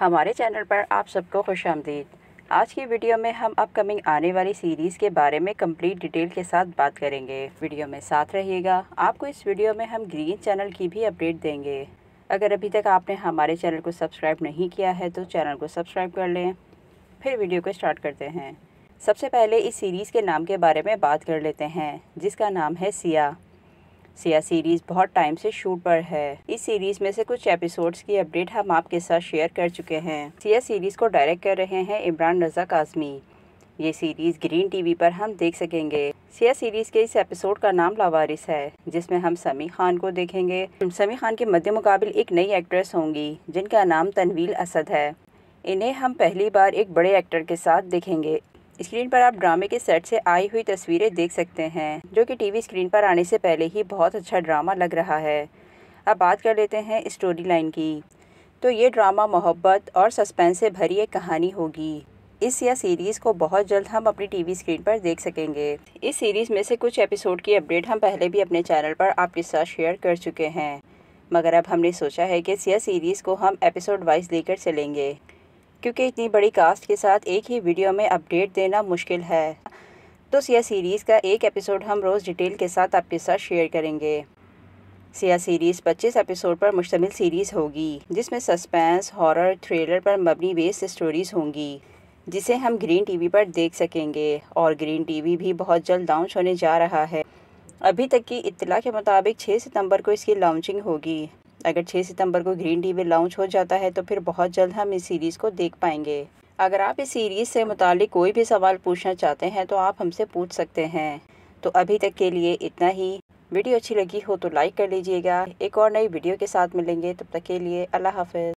हमारे चैनल पर आप सबको खुश आमदीद आज की वीडियो में हम अपकमिंग आने वाली सीरीज़ के बारे में कंप्लीट डिटेल के साथ बात करेंगे वीडियो में साथ रहिएगा आपको इस वीडियो में हम ग्रीन चैनल की भी अपडेट देंगे अगर अभी तक आपने हमारे चैनल को सब्सक्राइब नहीं किया है तो चैनल को सब्सक्राइब कर लें फिर वीडियो को स्टार्ट करते हैं सबसे पहले इस सीरीज़ के नाम के बारे में बात कर लेते हैं जिसका नाम है सिया सिया सीरीज़ बहुत टाइम से शूट पर है इस सीरीज़ में से कुछ एपिसोड्स की अपडेट हम आपके साथ शेयर कर चुके हैं सिया सीरीज़ को डायरेक्ट कर रहे हैं इमरान रजा काजमी ये सीरीज़ ग्रीन टीवी पर हम देख सकेंगे सिया सीरीज़ के इस एपिसोड का नाम लावारिस है जिसमें हम समी खान को देखेंगे समी खान के मध्य मुकाबले एक नई एक्ट्रेस होंगी जिनका नाम तनवील असद है इन्हें हम पहली बार एक बड़े एक्टर के साथ देखेंगे स्क्रीन पर आप ड्रामे के सेट से आई हुई तस्वीरें देख सकते हैं जो कि टीवी स्क्रीन पर आने से पहले ही बहुत अच्छा ड्रामा लग रहा है अब बात कर लेते हैं स्टोरी लाइन की तो ये ड्रामा मोहब्बत और सस्पेंस से भरी एक कहानी होगी इस या सीरीज़ को बहुत जल्द हम अपनी टीवी स्क्रीन पर देख सकेंगे इस सीरीज़ में से कुछ एपिसोड की अपडेट हम पहले भी अपने चैनल पर आपके साथ शेयर कर चुके हैं मगर अब हमने सोचा है कि इस या सीरीज़ को हम एपिसोड वाइज लेकर चलेंगे क्योंकि इतनी बड़ी कास्ट के साथ एक ही वीडियो में अपडेट देना मुश्किल है तो सिया सीरीज़ का एक एपिसोड हम रोज़ डिटेल के साथ आपके साथ शेयर करेंगे सिया सीरीज़ पच्चीस एपिसोड पर मुश्तमिल सीरीज़ होगी जिसमें सस्पेंस हॉरर थ्रिलर पर मबनी बेस्ड स्टोरीज़ होंगी जिसे हम ग्रीन टीवी पर देख सकेंगे और ग्रीन टीवी भी बहुत जल्द लॉन्च होने जा रहा है अभी तक की इतला के मुताबिक 6 सितंबर को इसकी लॉन्चिंग होगी अगर 6 सितंबर को ग्रीन टी लॉन्च हो जाता है तो फिर बहुत जल्द हम इस सीरीज़ को देख पाएंगे अगर आप इस सीरीज़ से मुतालिक कोई भी सवाल पूछना चाहते हैं तो आप हमसे पूछ सकते हैं तो अभी तक के लिए इतना ही वीडियो अच्छी लगी हो तो लाइक कर लीजिएगा एक और नई वीडियो के साथ मिलेंगे तब तक के लिए अल्लाह हाफ